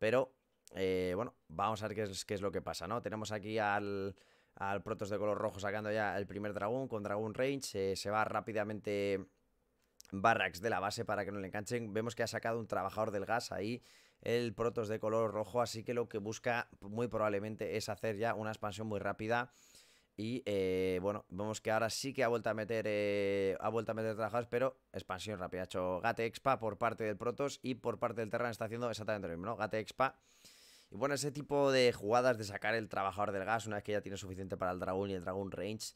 Pero eh, bueno, vamos a ver qué qué es lo que pasa, ¿no? Tenemos aquí al al Protos de color rojo sacando ya el primer dragón con dragón range. se va rápidamente Barracks de la base para que no le enganchen. Vemos que ha sacado un trabajador del gas ahí, el Protos de color rojo, así que lo que busca muy probablemente es hacer ya una expansión muy rápida. Y eh, bueno, vemos que ahora sí que ha vuelto a meter eh, ha vuelto a meter trabajadores, pero expansión rápida. Ha hecho Gate Expa por parte del Protos y por parte del Terran está haciendo exactamente lo mismo, Gate Expa y bueno, ese tipo de jugadas de sacar el trabajador del gas una vez que ya tienes suficiente para el dragón y el dragón range.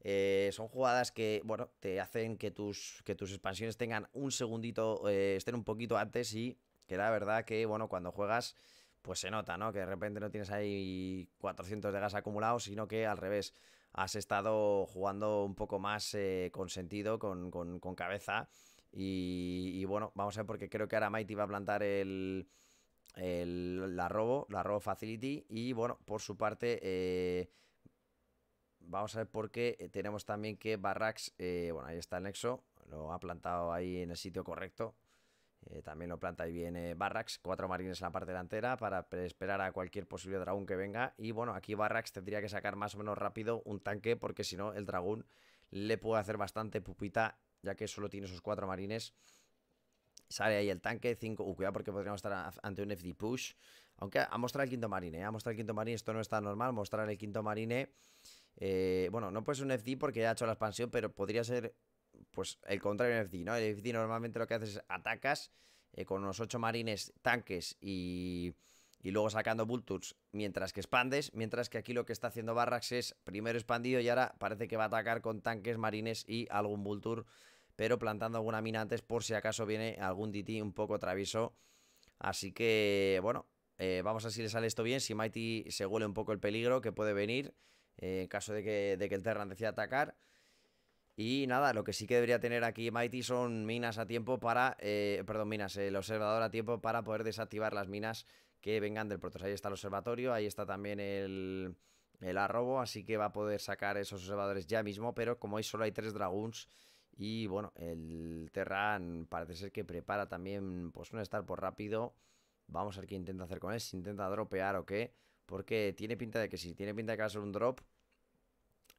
Eh, son jugadas que, bueno, te hacen que tus, que tus expansiones tengan un segundito, eh, estén un poquito antes y que la verdad que, bueno, cuando juegas, pues se nota, ¿no? Que de repente no tienes ahí 400 de gas acumulado, sino que al revés, has estado jugando un poco más eh, con sentido, con, con, cabeza. Y, y bueno, vamos a ver porque creo que ahora Mighty va a plantar el la robo, la robo facility. Y bueno, por su parte, eh, vamos a ver por qué eh, tenemos también que Barracks, eh, bueno, ahí está el nexo, lo ha plantado ahí en el sitio correcto. también lo planta ahí bien Barracks, cuatro marines en la parte delantera para esperar a cualquier posible dragón que venga. Y bueno, aquí Barracks tendría que sacar más o menos rápido un tanque porque si no el dragón le puede hacer bastante pupita ya que solo tiene esos cuatro marines Sale ahí el tanque, 5. Uh, cuidado porque podríamos estar ante un FD push. Aunque a mostrar el quinto marine, ¿eh? a mostrar el quinto marine, esto no está normal. Mostrar el quinto marine. Eh, bueno, no puede ser un FD porque ya ha hecho la expansión, pero podría ser pues el contrario un FD, ¿no? El FD normalmente lo que haces es atacas eh, con unos 8 marines, tanques y, y luego sacando Vultures mientras que expandes, mientras que aquí lo que está haciendo Barrax es primero expandido y ahora parece que va a atacar con tanques, marines y algún Vulture pero plantando alguna mina antes por si acaso viene algún DT un poco travieso. Así que, bueno, eh, vamos a ver si le sale esto bien. Si Mighty se huele un poco el peligro que puede venir eh, en caso de que, de que el Terran decida atacar. Y nada, lo que sí que debería tener aquí Mighty son minas a tiempo para... Eh, perdón, minas, el observador a tiempo para poder desactivar las minas que vengan del Protoss. Ahí está el observatorio, ahí está también el, el arrobo, así que va a poder sacar esos observadores ya mismo. Pero como hoy solo hay tres dragones... Y bueno, el Terran parece ser que prepara también pues un Starport por rápido. Vamos a ver qué intenta hacer con él, si intenta dropear o qué. Porque tiene pinta de que si tiene pinta de que va a ser un drop,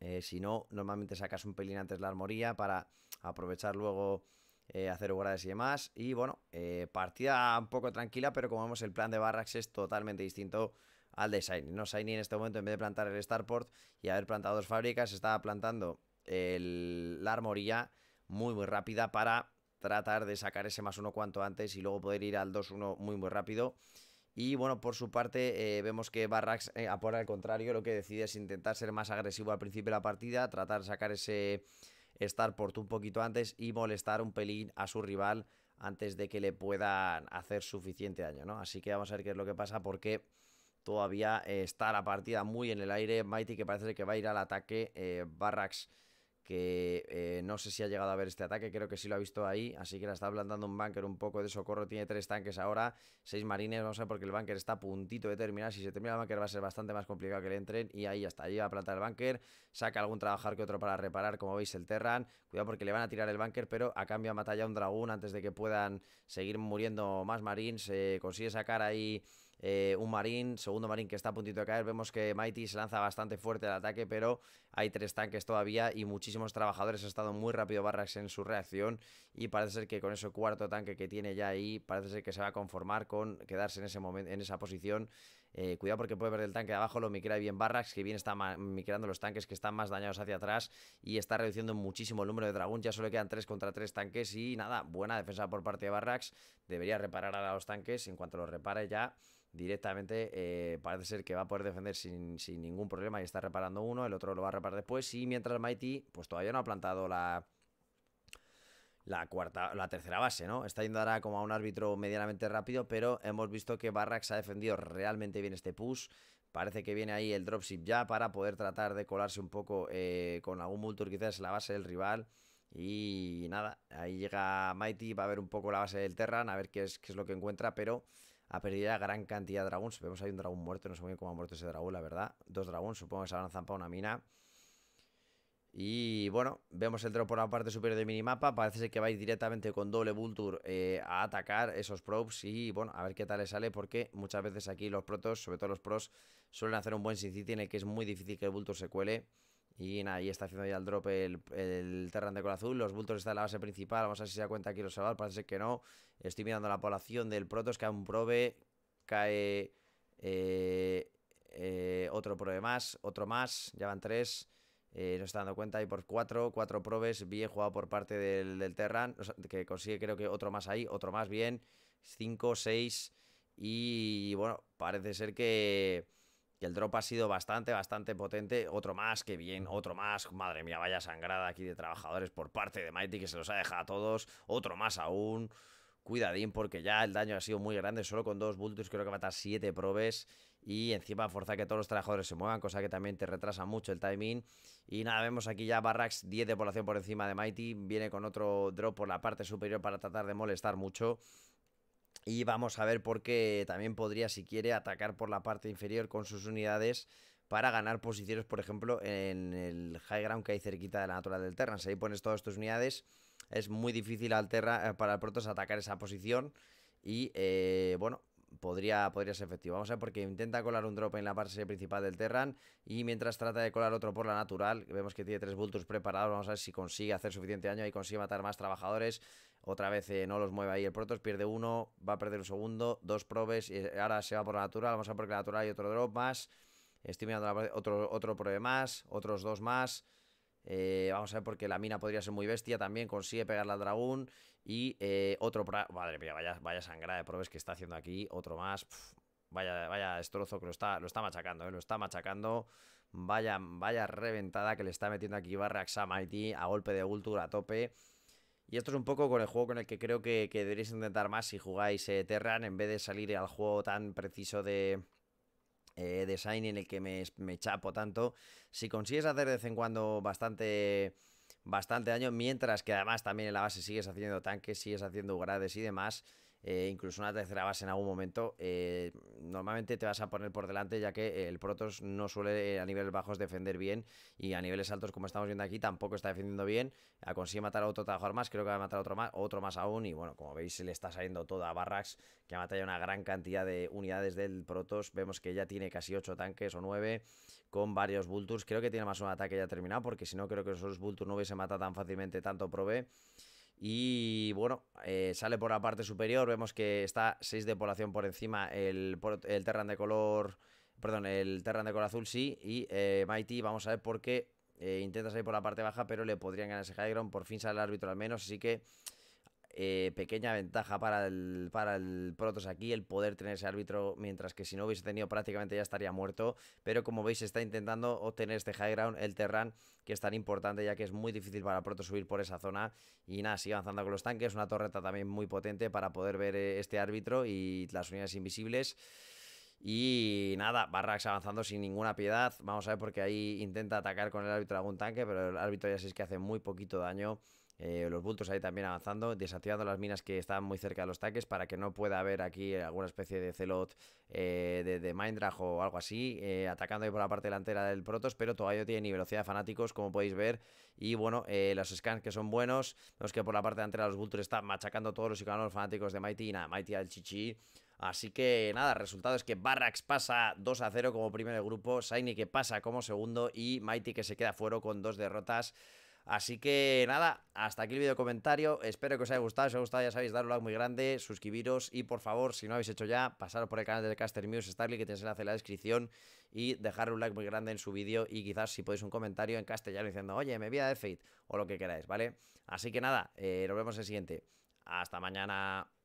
eh, si no, normalmente sacas un pelín antes la armoría para aprovechar luego eh, hacer guardias y demás. Y bueno, eh, partida un poco tranquila, pero como vemos el plan de Barracks es totalmente distinto al de Shiny. No, ni en este momento en vez de plantar el Starport y haber plantado dos fábricas, estaba plantando la armoría muy muy rápida para tratar de sacar ese más uno cuanto antes y luego poder ir al 2-1 muy muy rápido. Y bueno, por su parte eh, vemos que Barrax, eh, a por el contrario, lo que decide es intentar ser más agresivo al principio de la partida, tratar de sacar ese Starport un poquito antes y molestar un pelín a su rival antes de que le puedan hacer suficiente daño, ¿no? Así que vamos a ver qué es lo que pasa porque todavía eh, está la partida muy en el aire. Mighty que parece que va a ir al ataque. Barrax que eh, no sé si ha llegado a ver este ataque, creo que sí lo ha visto ahí, así que la está plantando un banker un poco de socorro, tiene tres tanques ahora, seis marines, vamos a ver porque el banker está a puntito de terminar, si se termina el bunker va a ser bastante más complicado que le entren y ahí hasta allí va a plantar el banker, saca algún trabajar que otro para reparar, como veis el Terran, cuidado porque le van a tirar el bunker, pero a cambio matar ya un dragón antes de que puedan seguir muriendo más marines, eh, consigue sacar ahí eh, un marín, segundo marín que está a puntito de caer. Vemos que Mighty se lanza bastante fuerte al ataque, pero hay tres tanques todavía y muchísimos trabajadores. Ha estado muy rápido Barrax en su reacción y parece ser que con ese cuarto tanque que tiene ya ahí, parece ser que se va a conformar con quedarse en, ese momento, en esa posición. Eh, cuidado porque puede ver el tanque de abajo, lo micra bien Barrax, que bien está micrando los tanques que están más dañados hacia atrás y está reduciendo muchísimo el número de dragón. Ya solo quedan tres contra tres tanques y nada, buena defensa por parte de Barrax. Debería reparar a los tanques en cuanto los repare ya directamente eh, parece ser que va a poder defender sin, ningún problema y está reparando uno, el otro lo va a reparar después y mientras Mighty pues todavía no ha plantado la la cuarta, la tercera base, ¿no? Está yendo ahora como a un árbitro medianamente rápido, pero hemos visto que Barrax ha defendido realmente bien este push. Parece que viene ahí el dropship ya para poder tratar de colarse un poco eh, con algún multur quizás la base del rival. Y nada, ahí llega Mighty, va a ver un poco la base del Terran, a ver qué es, qué es lo que encuentra, pero ha perdido la gran cantidad de dragones. Vemos hay un dragón muerto, no sé muy bien cómo ha muerto ese dragón, la verdad. Dos dragones, supongo que se habrán para una mina. Y bueno, vemos el drop por la parte superior del minimapa. Parece que vais directamente con doble Vulture eh, a atacar esos probes. Y bueno, a ver qué tal le sale. Porque muchas veces aquí los protos, sobre todo los pros, suelen hacer un buen sin en el que es muy difícil que el Vulture se cuele. Y ahí está haciendo ya el drop el, el Terran de color azul. Los bultos están en la base principal. Vamos a ver si se da cuenta aquí los salvar. Parece que no. Estoy mirando la población del Protos. Cae un probe. Cae otro probe más. Otro más. Ya van tres. Eh, no está dando cuenta, ahí por cuatro, cuatro probes, bien jugado por parte del, Terran, que consigue creo que otro más ahí, otro más bien, cinco, seis, y bueno, parece ser que y el drop ha sido bastante, bastante potente. Otro más, que bien, otro más. Madre mía, vaya sangrada aquí de trabajadores por parte de Mighty que se los ha dejado a todos. Otro más aún. Cuidadín porque ya el daño ha sido muy grande. Solo con dos bultos creo que va a estar siete probes. Y encima forza que todos los trabajadores se muevan, cosa que también te retrasa mucho el timing. Y nada, vemos aquí ya Barracks 10 de población por encima de Mighty. Viene con otro drop por la parte superior para tratar de molestar mucho. Y vamos a ver por qué también podría, si quiere, atacar por la parte inferior con sus unidades para ganar posiciones, por ejemplo, en el high ground que hay cerquita de la natural del Terran. Si ahí pones todas tus unidades, es muy difícil al terran eh, para el Protoss atacar esa posición. Y eh, bueno, podría, podría ser efectivo. Vamos a ver, porque intenta colar un drop en la parte principal del Terran. Y mientras trata de colar otro por la natural, vemos que tiene tres Vultures preparados. Vamos a ver si consigue hacer suficiente daño y consigue matar más trabajadores. Otra vez eh, no los mueve ahí el protos pierde uno, va a perder un segundo, dos probes, y ahora se va por la natural, vamos a por la natural y otro drop más. Estoy mirando otro, otro probe más, otros dos más. Eh, vamos a ver porque la mina podría ser muy bestia también, consigue pegarla al dragón y eh, otro... Madre mía, vaya, vaya sangrada de probes que está haciendo aquí, otro más... vaya, vaya destrozo que lo está, lo está machacando, eh, lo está machacando. Vaya, vaya reventada que le está metiendo aquí Barrax a Mighty a golpe de Ultur a tope. Y esto es un poco con el juego con el que creo que, que intentar más si jugáis eh, Terran, en vez de salir al juego tan preciso de, eh, design en el que me, me, chapo tanto. Si consigues hacer de vez en cuando bastante, bastante daño, mientras que además también en la base sigues haciendo tanques, sigues haciendo grades y demás, eh, incluso una tercera base en algún momento, eh, normalmente te vas a poner por delante ya que el Protos no suele eh, a niveles bajos defender bien y a niveles altos como estamos viendo aquí tampoco está defendiendo bien, ah, consigue matar a otro trabajador más, creo que va a matar otro más, otro más aún y bueno, como veis se le está saliendo todo a Barrax que ha matado una gran cantidad de unidades del Protos, vemos que ya tiene casi 8 tanques o 9 con varios Vultures, creo que tiene más un ataque ya terminado porque si no creo que esos Vultures no se matado tan fácilmente tanto provee y bueno, eh, sale por la parte superior, vemos que está 6 de población por encima el, el Terran de color, perdón, el Terran de color azul sí, y eh, Mighty, vamos a ver por qué eh, intenta salir por la parte baja, pero le podrían ganar ese high por fin sale el árbitro al menos, así que eh, pequeña ventaja para el, para el Protos aquí, el poder tener ese árbitro, mientras que si no hubiese tenido prácticamente ya estaría muerto. Pero como veis, está intentando obtener este high ground, el Terran, que es tan importante, ya que es muy difícil para Protos subir por esa zona. Y nada, sigue avanzando con los tanques, una torreta también muy potente para poder ver eh, este árbitro y las unidades invisibles. Y nada, Barrax avanzando sin ninguna piedad. Vamos a ver porque ahí intenta atacar con el árbitro algún tanque, pero el árbitro ya sé que hace muy poquito daño. Eh, los bultos ahí también avanzando, desactivando las minas que están muy cerca de los taques para que no pueda haber aquí alguna especie de celot eh, de, de o algo así, eh, atacando ahí por la parte delantera del Protoss, pero todavía tiene ni velocidad de fanáticos, como podéis ver, y bueno, los scans que son buenos, los que por la parte delantera los bultos están machacando todos los iconos fanáticos de Mighty, y nada, Mighty al chichi, Así que nada, resultado es que Barracks pasa 2 a 0 como primer grupo, Saini que pasa como segundo y Mighty que se queda fuera con dos derrotas Así que nada, hasta aquí el vídeo comentario. Espero que os haya gustado. Si os ha gustado, ya sabéis, dar un like muy grande, suscribiros y por favor, si no habéis hecho ya, pasaros por el canal de Caster News Starly, que tenéis enlace en la descripción y dejar un like muy grande en su vídeo y quizás si podéis un comentario en castellano diciendo, oye, me vi a Fate o lo que queráis, ¿vale? Así que nada, eh, nos vemos en el siguiente. Hasta mañana.